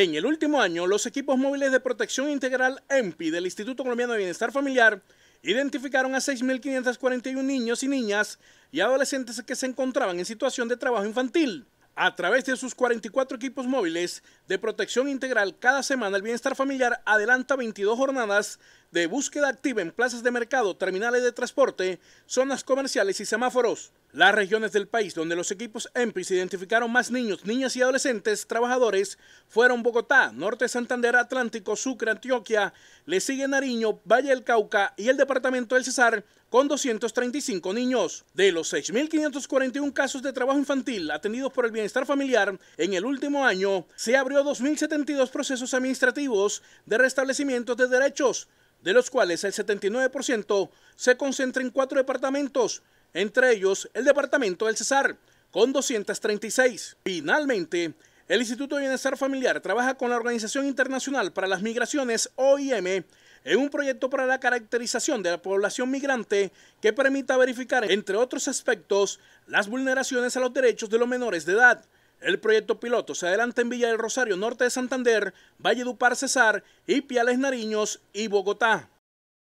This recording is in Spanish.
En el último año, los equipos móviles de protección integral EMPI del Instituto Colombiano de Bienestar Familiar identificaron a 6.541 niños y niñas y adolescentes que se encontraban en situación de trabajo infantil. A través de sus 44 equipos móviles de protección integral, cada semana el Bienestar Familiar adelanta 22 jornadas de búsqueda activa en plazas de mercado, terminales de transporte, zonas comerciales y semáforos. Las regiones del país donde los equipos EMPIS identificaron más niños, niñas y adolescentes trabajadores fueron Bogotá, Norte Santander, Atlántico, Sucre, Antioquia, le sigue Nariño, Valle del Cauca y el departamento del Cesar con 235 niños. De los 6.541 casos de trabajo infantil atendidos por el bienestar familiar en el último año, se abrió 2.072 procesos administrativos de restablecimiento de derechos de los cuales el 79% se concentra en cuatro departamentos, entre ellos el departamento del Cesar, con 236. Finalmente, el Instituto de Bienestar Familiar trabaja con la Organización Internacional para las Migraciones, OIM, en un proyecto para la caracterización de la población migrante que permita verificar, entre otros aspectos, las vulneraciones a los derechos de los menores de edad el proyecto piloto se adelanta en Villa del Rosario, Norte de Santander, Valle Dupar Cesar, Piales Nariños y Bogotá.